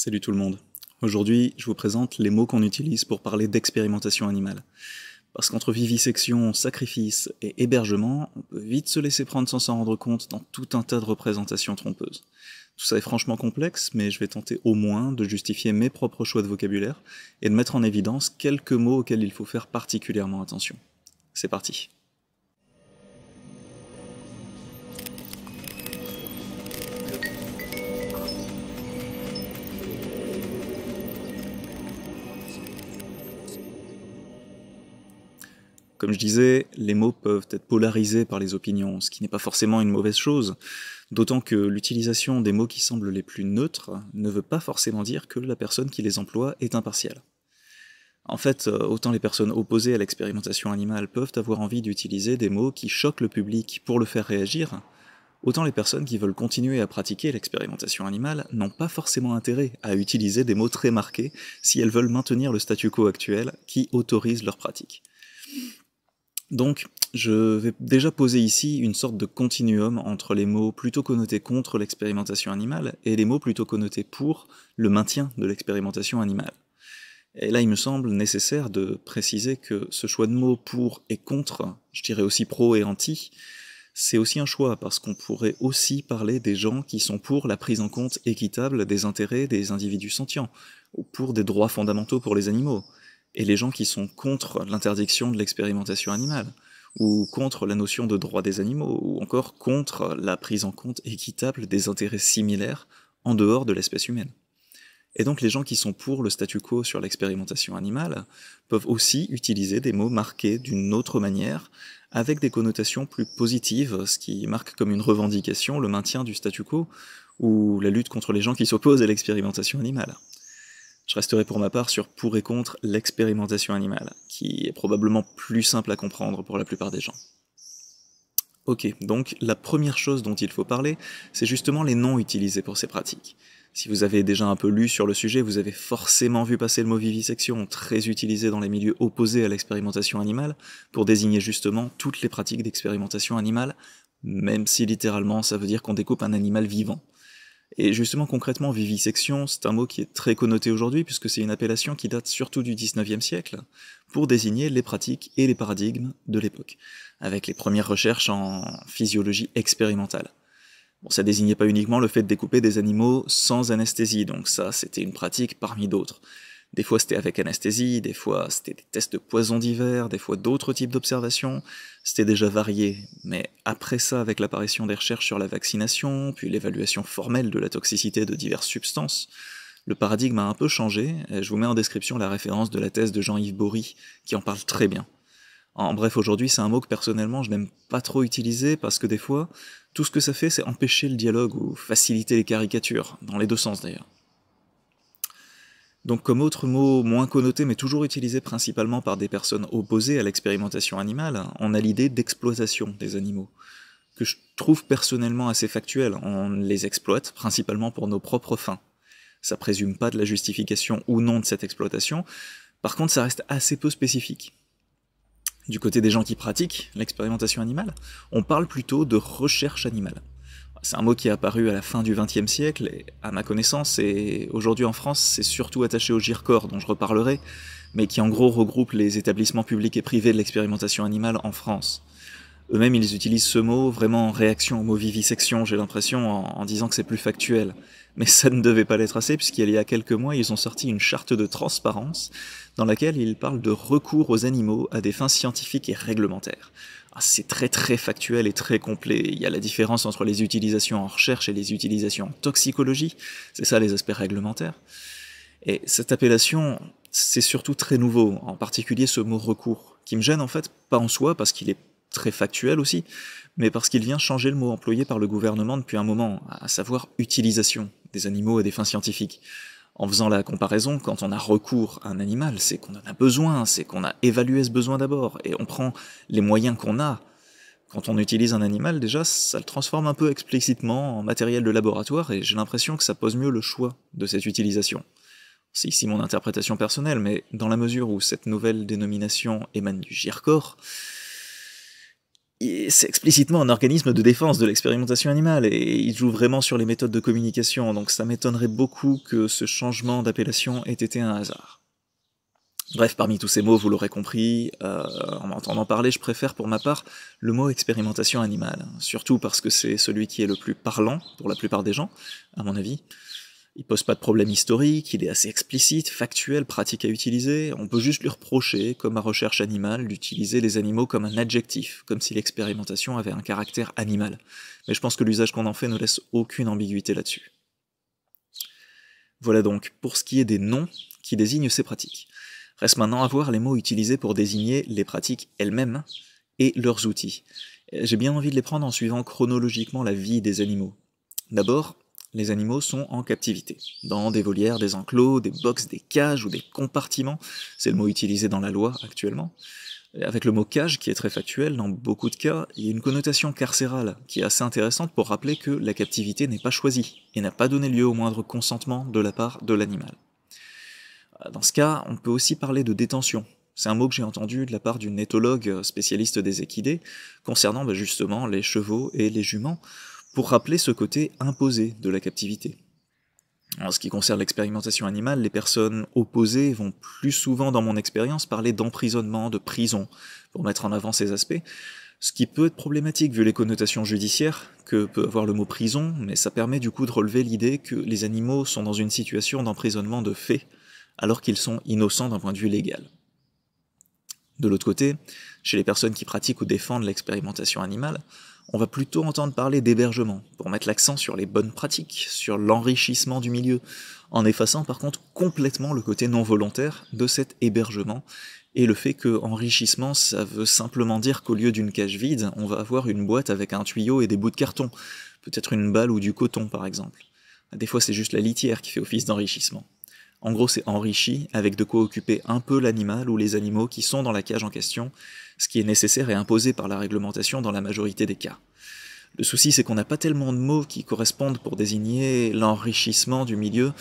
Salut tout le monde. Aujourd'hui, je vous présente les mots qu'on utilise pour parler d'expérimentation animale. Parce qu'entre vivisection, sacrifice et hébergement, on peut vite se laisser prendre sans s'en rendre compte dans tout un tas de représentations trompeuses. Tout ça est franchement complexe, mais je vais tenter au moins de justifier mes propres choix de vocabulaire et de mettre en évidence quelques mots auxquels il faut faire particulièrement attention. C'est parti. Comme je disais, les mots peuvent être polarisés par les opinions, ce qui n'est pas forcément une mauvaise chose, d'autant que l'utilisation des mots qui semblent les plus neutres ne veut pas forcément dire que la personne qui les emploie est impartiale. En fait, euh, autant les personnes opposées à l'expérimentation animale peuvent avoir envie d'utiliser des mots qui choquent le public pour le faire réagir, autant les personnes qui veulent continuer à pratiquer l'expérimentation animale n'ont pas forcément intérêt à utiliser des mots très marqués si elles veulent maintenir le statu quo actuel qui autorise leur pratique. Donc, je vais déjà poser ici une sorte de continuum entre les mots plutôt connotés contre l'expérimentation animale et les mots plutôt connotés pour le maintien de l'expérimentation animale. Et là, il me semble nécessaire de préciser que ce choix de mots pour et contre, je dirais aussi pro et anti, c'est aussi un choix parce qu'on pourrait aussi parler des gens qui sont pour la prise en compte équitable des intérêts des individus sentients, ou pour des droits fondamentaux pour les animaux, et les gens qui sont contre l'interdiction de l'expérimentation animale, ou contre la notion de droit des animaux, ou encore contre la prise en compte équitable des intérêts similaires en dehors de l'espèce humaine. Et donc les gens qui sont pour le statu quo sur l'expérimentation animale peuvent aussi utiliser des mots marqués d'une autre manière, avec des connotations plus positives, ce qui marque comme une revendication le maintien du statu quo ou la lutte contre les gens qui s'opposent à l'expérimentation animale. Je resterai pour ma part sur pour et contre l'expérimentation animale, qui est probablement plus simple à comprendre pour la plupart des gens. Ok, donc la première chose dont il faut parler, c'est justement les noms utilisés pour ces pratiques. Si vous avez déjà un peu lu sur le sujet, vous avez forcément vu passer le mot vivisection, très utilisé dans les milieux opposés à l'expérimentation animale, pour désigner justement toutes les pratiques d'expérimentation animale, même si littéralement ça veut dire qu'on découpe un animal vivant. Et justement, concrètement, vivisection, c'est un mot qui est très connoté aujourd'hui, puisque c'est une appellation qui date surtout du 19 siècle, pour désigner les pratiques et les paradigmes de l'époque, avec les premières recherches en physiologie expérimentale. Bon, ça désignait pas uniquement le fait de découper des animaux sans anesthésie, donc ça, c'était une pratique parmi d'autres. Des fois, c'était avec anesthésie, des fois, c'était des tests de poison divers, des fois d'autres types d'observations. C'était déjà varié. Mais après ça, avec l'apparition des recherches sur la vaccination, puis l'évaluation formelle de la toxicité de diverses substances, le paradigme a un peu changé. Je vous mets en description la référence de la thèse de Jean-Yves Bory, qui en parle très bien. En bref, aujourd'hui, c'est un mot que personnellement je n'aime pas trop utiliser parce que des fois, tout ce que ça fait, c'est empêcher le dialogue ou faciliter les caricatures, dans les deux sens d'ailleurs. Donc comme autre mot moins connoté mais toujours utilisé principalement par des personnes opposées à l'expérimentation animale, on a l'idée d'exploitation des animaux, que je trouve personnellement assez factuel, On les exploite principalement pour nos propres fins. Ça présume pas de la justification ou non de cette exploitation, par contre ça reste assez peu spécifique. Du côté des gens qui pratiquent l'expérimentation animale, on parle plutôt de recherche animale. C'est un mot qui est apparu à la fin du XXe siècle, et à ma connaissance, et aujourd'hui en France, c'est surtout attaché au GIRCOR, dont je reparlerai, mais qui en gros regroupe les établissements publics et privés de l'expérimentation animale en France. Eux-mêmes, ils utilisent ce mot vraiment en réaction au mot vivisection, j'ai l'impression, en, en, disant que c'est plus factuel. Mais ça ne devait pas l'être assez, puisqu'il y a quelques mois, ils ont sorti une charte de transparence dans laquelle ils parlent de recours aux animaux à des fins scientifiques et réglementaires. Ah, c'est très très factuel et très complet. Il y a la différence entre les utilisations en recherche et les utilisations en toxicologie. C'est ça les aspects réglementaires. Et cette appellation, c'est surtout très nouveau, en particulier ce mot recours, qui me gêne en fait pas en soi parce qu'il est très factuel aussi, mais parce qu'il vient changer le mot employé par le gouvernement depuis un moment, à savoir utilisation des animaux à des fins scientifiques en faisant la comparaison, quand on a recours à un animal, c'est qu'on en a besoin, c'est qu'on a évalué ce besoin d'abord, et on prend les moyens qu'on a. Quand on utilise un animal, déjà, ça le transforme un peu explicitement en matériel de laboratoire, et j'ai l'impression que ça pose mieux le choix de cette utilisation. C'est ici mon interprétation personnelle, mais dans la mesure où cette nouvelle dénomination émane du GIRCOR, c'est explicitement un organisme de défense de l'expérimentation animale et il joue vraiment sur les méthodes de communication, donc ça m'étonnerait beaucoup que ce changement d'appellation ait été un hasard. Bref, parmi tous ces mots, vous l'aurez compris, euh, en m'entendant parler, je préfère pour ma part le mot expérimentation animale, surtout parce que c'est celui qui est le plus parlant pour la plupart des gens, à mon avis. Il pose pas de problème historique, il est assez explicite, factuel, pratique à utiliser. On peut juste lui reprocher, comme à recherche animale, d'utiliser les animaux comme un adjectif, comme si l'expérimentation avait un caractère animal. Mais je pense que l'usage qu'on en fait ne laisse aucune ambiguïté là-dessus. Voilà donc pour ce qui est des noms qui désignent ces pratiques. Reste maintenant à voir les mots utilisés pour désigner les pratiques elles-mêmes et leurs outils. J'ai bien envie de les prendre en suivant chronologiquement la vie des animaux. D'abord, les animaux sont en captivité, dans des volières, des enclos, des boxes, des cages ou des compartiments, c'est le mot utilisé dans la loi actuellement. Avec le mot cage, qui est très factuel dans beaucoup de cas, il y a une connotation carcérale qui est assez intéressante pour rappeler que la captivité n'est pas choisie et n'a pas donné lieu au moindre consentement de la part de l'animal. Dans ce cas, on peut aussi parler de détention. C'est un mot que j'ai entendu de la part d'une éthologue spécialiste des équidés concernant bah, justement les chevaux et les juments, pour rappeler ce côté imposé de la captivité. En ce qui concerne l'expérimentation animale, les personnes opposées vont plus souvent, dans mon expérience, parler d'emprisonnement, de prison, pour mettre en avant ces aspects, ce qui peut être problématique vu les connotations judiciaires que peut avoir le mot prison, mais ça permet du coup de relever l'idée que les animaux sont dans une situation d'emprisonnement de fait, alors qu'ils sont innocents d'un point de vue légal. De l'autre côté, chez les personnes qui pratiquent ou défendent l'expérimentation animale, on va plutôt entendre parler d'hébergement, pour mettre l'accent sur les bonnes pratiques, sur l'enrichissement du milieu, en effaçant par contre complètement le côté non volontaire de cet hébergement, et le fait que enrichissement, ça veut simplement dire qu'au lieu d'une cage vide, on va avoir une boîte avec un tuyau et des bouts de carton, peut-être une balle ou du coton par exemple. Des fois c'est juste la litière qui fait office d'enrichissement. En gros c'est enrichi avec de quoi occuper un peu l'animal ou les animaux qui sont dans la cage en question, ce qui est nécessaire et imposé par la réglementation dans la majorité des cas. Le souci, c'est qu'on n'a pas tellement de mots qui correspondent pour désigner l'enrichissement du milieu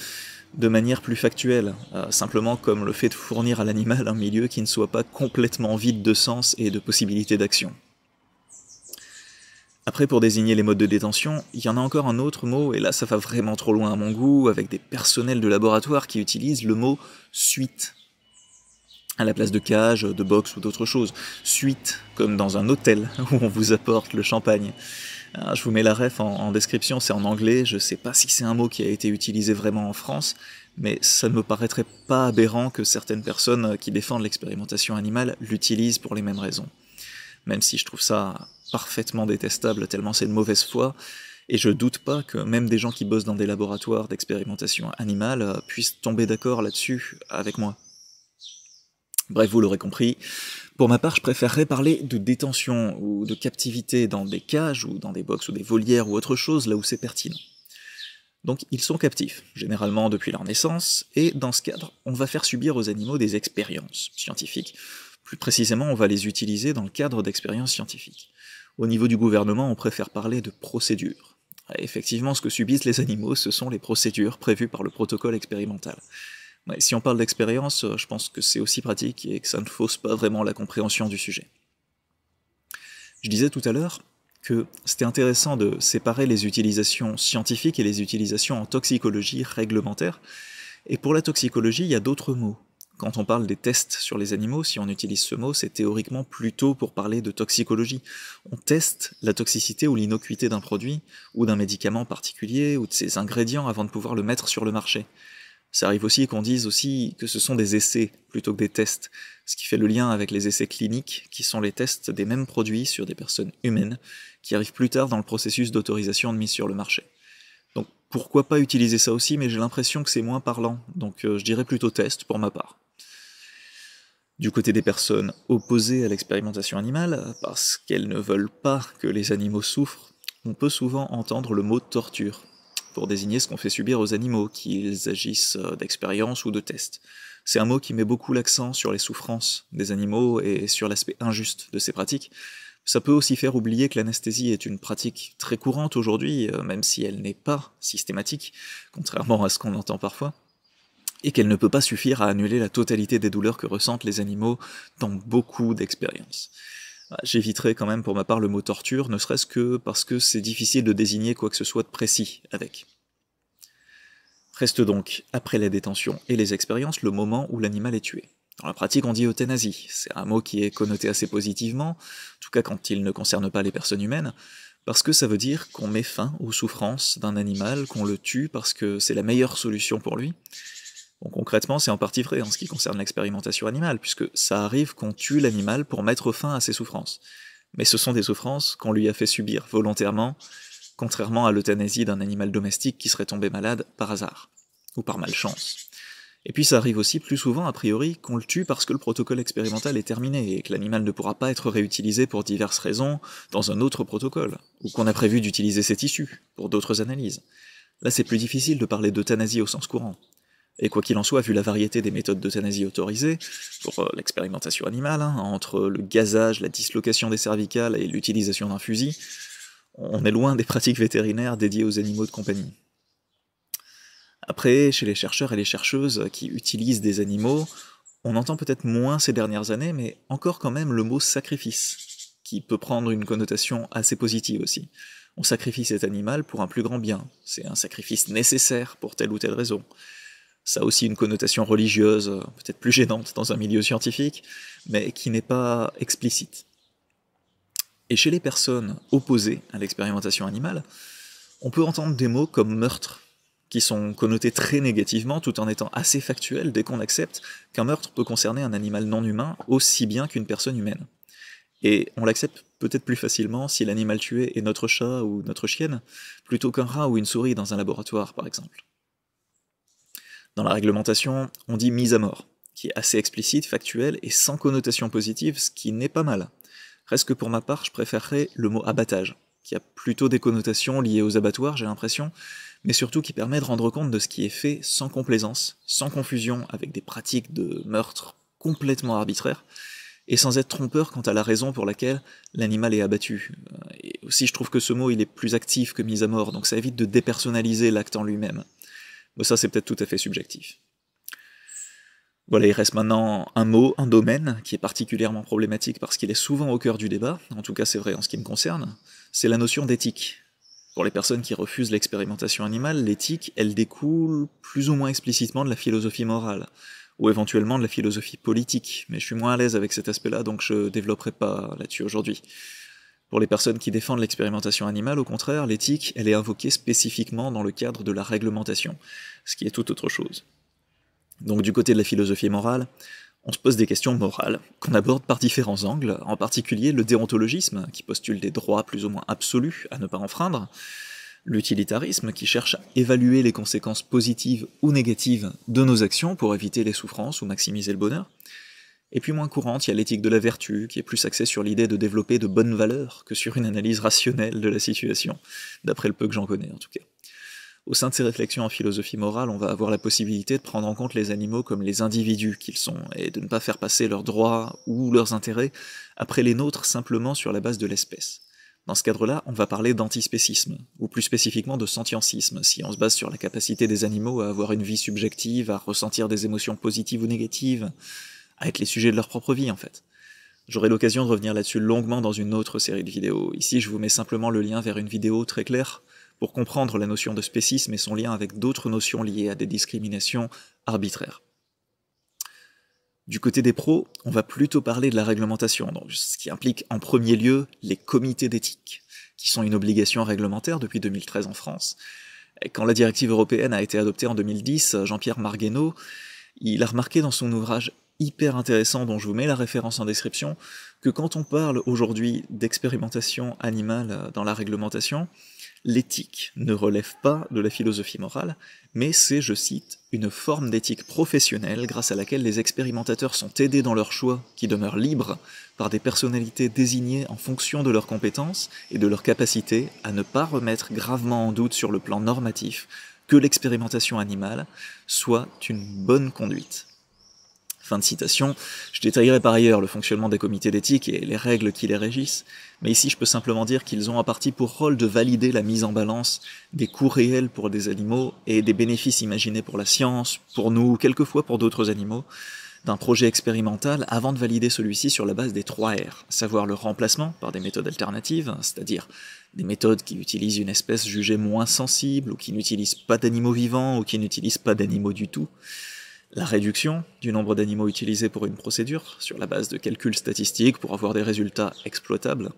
de manière plus factuelle, euh, simplement comme le fait de fournir à l'animal un milieu qui ne soit pas complètement vide de sens et de possibilités d'action. Après, pour désigner les modes de détention, il y en a encore un autre mot, et là ça va vraiment trop loin à mon goût, avec des personnels de laboratoire qui utilisent le mot suite à la place de cage, de box ou d'autres choses, Suite, comme dans un hôtel où on vous apporte le champagne. Ah, je vous mets la ref en, description, c'est en anglais, je ne sais pas si c'est un mot qui a été utilisé vraiment en France, mais ça ne me paraîtrait pas aberrant que certaines personnes qui défendent l'expérimentation animale l'utilisent pour les mêmes raisons. Même si je trouve ça parfaitement détestable tellement c'est de mauvaise foi, et je doute pas que même des gens qui bossent dans des laboratoires d'expérimentation animale euh, puissent tomber d'accord là-dessus avec moi. Bref, vous l'aurez compris. Pour ma part, je préférerais parler de détention ou de captivité dans des cages ou dans des boxes ou des volières ou autre chose, là où c'est pertinent. Donc ils sont captifs, généralement depuis leur naissance, et dans ce cadre, on va faire subir aux animaux des expériences scientifiques. Plus précisément, on va les utiliser dans le cadre d'expériences scientifiques. Au niveau du gouvernement, on préfère parler de procédures. Effectivement, ce que subissent les animaux, ce sont les procédures prévues par le protocole expérimental si on parle d'expérience, euh, je pense que c'est aussi pratique et que ça ne fausse pas vraiment la compréhension du sujet. Je disais tout à l'heure que c'était intéressant de séparer les utilisations scientifiques et les utilisations en toxicologie réglementaire. Et pour la toxicologie, il y a d'autres mots. Quand on parle des tests sur les animaux, si on utilise ce mot, c'est théoriquement plutôt pour parler de toxicologie. On teste la toxicité ou l'innocuité d'un produit ou d'un médicament particulier ou de ses ingrédients avant de pouvoir le mettre sur le marché ça arrive aussi qu'on dise aussi que ce sont des essais plutôt que des tests, ce qui fait le lien avec les essais cliniques, qui sont les tests des mêmes produits sur des personnes humaines, qui arrivent plus tard dans le processus d'autorisation de mise sur le marché. Donc pourquoi pas utiliser ça aussi, mais j'ai l'impression que c'est moins parlant, donc euh, je dirais plutôt test pour ma part. Du côté des personnes opposées à l'expérimentation animale, parce qu'elles ne veulent pas que les animaux souffrent, on peut souvent entendre le mot torture pour désigner ce qu'on fait subir aux animaux, qu'ils agissent euh, d'expérience ou de tests. C'est un mot qui met beaucoup l'accent sur les souffrances des animaux et sur l'aspect injuste de ces pratiques. Ça peut aussi faire oublier que l'anesthésie est une pratique très courante aujourd'hui, euh, même si elle n'est pas systématique, contrairement à ce qu'on entend parfois et qu'elle ne peut pas suffire à annuler la totalité des douleurs que ressentent les animaux dans beaucoup d'expériences. Ah, j'éviterai quand même pour ma part le mot torture, ne serait-ce que parce que c'est difficile de désigner quoi que ce soit de précis avec. Reste donc, après la détention et les expériences, le moment où l'animal est tué. Dans la pratique, on dit euthanasie. C'est un mot qui est connoté assez positivement, en tout cas quand il ne concerne pas les personnes humaines, parce que ça veut dire qu'on met fin aux souffrances d'un animal, qu'on le tue parce que c'est la meilleure solution pour lui, Bon, concrètement, c'est en partie vrai en ce qui concerne l'expérimentation animale, puisque ça arrive qu'on tue l'animal pour mettre fin à ses souffrances. Mais ce sont des souffrances qu'on lui a fait subir volontairement, contrairement à l'euthanasie d'un animal domestique qui serait tombé malade par hasard, ou par malchance. Et puis ça arrive aussi plus souvent, a priori, qu'on le tue parce que le protocole expérimental est terminé et que l'animal ne pourra pas être réutilisé pour diverses raisons dans un autre protocole, ou qu'on a prévu d'utiliser ses tissus pour d'autres analyses. Là, c'est plus difficile de parler d'euthanasie au sens courant, et quoi qu'il en soit, vu la variété des méthodes d'euthanasie autorisées, pour euh, l'expérimentation animale, hein, entre le gazage, la dislocation des cervicales et l'utilisation d'un fusil, on est loin des pratiques vétérinaires dédiées aux animaux de compagnie. Après, chez les chercheurs et les chercheuses qui utilisent des animaux, on entend peut-être moins ces dernières années, mais encore quand même le mot sacrifice, qui peut prendre une connotation assez positive aussi. On sacrifie cet animal pour un plus grand bien, c'est un sacrifice nécessaire pour telle ou telle raison ça a aussi une connotation religieuse, peut-être plus gênante dans un milieu scientifique, mais qui n'est pas explicite. Et chez les personnes opposées à l'expérimentation animale, on peut entendre des mots comme meurtre, qui sont connotés très négativement tout en étant assez factuels dès qu'on accepte qu'un meurtre peut concerner un animal non humain aussi bien qu'une personne humaine. Et on l'accepte peut-être plus facilement si l'animal tué est notre chat ou notre chienne, plutôt qu'un rat ou une souris dans un laboratoire, par exemple. Dans la réglementation, on dit mise à mort, qui est assez explicite, factuelle et sans connotation positive, ce qui n'est pas mal. Reste que pour ma part, je préférerais le mot abattage, qui a plutôt des connotations liées aux abattoirs, j'ai l'impression, mais surtout qui permet de rendre compte de ce qui est fait sans complaisance, sans confusion avec des pratiques de meurtre complètement arbitraires, et sans être trompeur quant à la raison pour laquelle l'animal est abattu. Et aussi je trouve que ce mot il est plus actif que mise à mort, donc ça évite de dépersonnaliser l'acte en lui-même. Mais ça, c'est peut-être tout à fait subjectif. Voilà, il reste maintenant un mot, un domaine, qui est particulièrement problématique parce qu'il est souvent au cœur du débat, en tout cas c'est vrai en ce qui me concerne, c'est la notion d'éthique. Pour les personnes qui refusent l'expérimentation animale, l'éthique, elle découle plus ou moins explicitement de la philosophie morale, ou éventuellement de la philosophie politique, mais je suis moins à l'aise avec cet aspect-là, donc je développerai pas là-dessus aujourd'hui. Pour les personnes qui défendent l'expérimentation animale, au contraire, l'éthique, elle est invoquée spécifiquement dans le cadre de la réglementation, ce qui est tout autre chose. Donc du côté de la philosophie morale, on se pose des questions morales, qu'on aborde par différents angles, en particulier le déontologisme, qui postule des droits plus ou moins absolus à ne pas enfreindre, l'utilitarisme, qui cherche à évaluer les conséquences positives ou négatives de nos actions pour éviter les souffrances ou maximiser le bonheur, et puis moins courante, il y a l'éthique de la vertu, qui est plus axée sur l'idée de développer de bonnes valeurs que sur une analyse rationnelle de la situation, d'après le peu que j'en connais en tout cas. Au sein de ces réflexions en philosophie morale, on va avoir la possibilité de prendre en compte les animaux comme les individus qu'ils sont, et de ne pas faire passer leurs droits ou leurs intérêts après les nôtres simplement sur la base de l'espèce. Dans ce cadre-là, on va parler d'antispécisme, ou plus spécifiquement de sentiencisme, si on se base sur la capacité des animaux à avoir une vie subjective, à ressentir des émotions positives ou négatives, à être les sujets de leur propre vie en fait. J'aurai l'occasion de revenir là-dessus longuement dans une autre série de vidéos. Ici, je vous mets simplement le lien vers une vidéo très claire pour comprendre la notion de spécisme et son lien avec d'autres notions liées à des discriminations arbitraires. Du côté des pros, on va plutôt parler de la réglementation, donc ce qui implique en premier lieu les comités d'éthique, qui sont une obligation réglementaire depuis 2013 en France. Et quand la directive européenne a été adoptée en 2010, Jean-Pierre Marguenot, il a remarqué dans son ouvrage hyper intéressant dont je vous mets la référence en description, que quand on parle aujourd'hui d'expérimentation animale euh, dans la réglementation, l'éthique ne relève pas de la philosophie morale, mais c'est, je cite, une forme d'éthique professionnelle grâce à laquelle les expérimentateurs sont aidés dans leur choix, qui demeurent libres, par des personnalités désignées en fonction de leurs compétences et de leur capacité à ne pas remettre gravement en doute sur le plan normatif que l'expérimentation animale soit une bonne conduite. Fin de citation. Je détaillerai par ailleurs le fonctionnement des comités d'éthique et les règles qui les régissent, mais ici je peux simplement dire qu'ils ont en partie pour rôle de valider la mise en balance des coûts réels pour des animaux et des bénéfices imaginés pour la science, pour nous, quelquefois pour d'autres animaux, d'un projet expérimental avant de valider celui-ci sur la base des trois R, savoir le remplacement par des méthodes alternatives, c'est-à-dire des méthodes qui utilisent une espèce jugée moins sensible, ou qui n'utilisent pas d'animaux vivants, ou qui n'utilisent pas d'animaux du tout, la réduction du nombre d'animaux utilisés pour une procédure, sur la base de calculs statistiques pour avoir des résultats exploitables,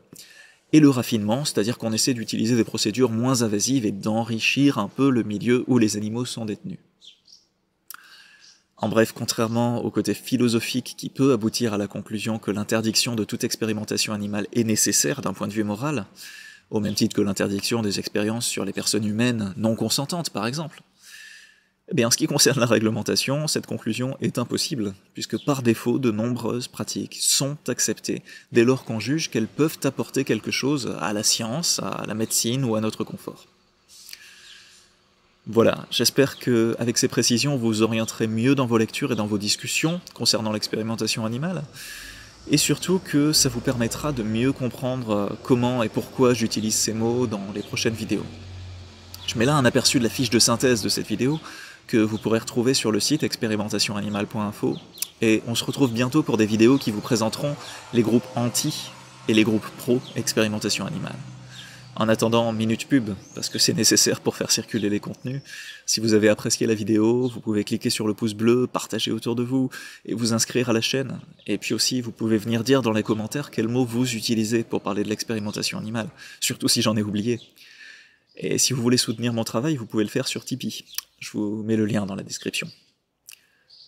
et le raffinement, c'est-à-dire qu'on essaie d'utiliser des procédures moins invasives et d'enrichir un peu le milieu où les animaux sont détenus. En bref, contrairement au côté philosophique qui peut aboutir à la conclusion que l'interdiction de toute expérimentation animale est nécessaire d'un point de vue moral, au même titre que l'interdiction des expériences sur les personnes humaines non consentantes par exemple, eh en ce qui concerne la réglementation, cette conclusion est impossible, puisque par défaut, de nombreuses pratiques sont acceptées dès lors qu'on juge qu'elles peuvent apporter quelque chose à la science, à la médecine ou à notre confort. Voilà, j'espère que avec ces précisions, vous orienterez mieux dans vos lectures et dans vos discussions concernant l'expérimentation animale, et surtout que ça vous permettra de mieux comprendre comment et pourquoi j'utilise ces mots dans les prochaines vidéos. Je mets là un aperçu de la fiche de synthèse de cette vidéo, que vous pourrez retrouver sur le site expérimentationanimale.info. Et on se retrouve bientôt pour des vidéos qui vous présenteront les groupes anti et les groupes pro expérimentation animale. En attendant, minute pub, parce que c'est nécessaire pour faire circuler les contenus. Si vous avez apprécié la vidéo, vous pouvez cliquer sur le pouce bleu, partager autour de vous et vous inscrire à la chaîne. Et puis aussi, vous pouvez venir dire dans les commentaires quels mots vous utilisez pour parler de l'expérimentation animale, surtout si j'en ai oublié. Et si vous voulez soutenir mon travail, vous pouvez le faire sur Tipeee. Je vous mets le lien dans la description.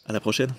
À la prochaine!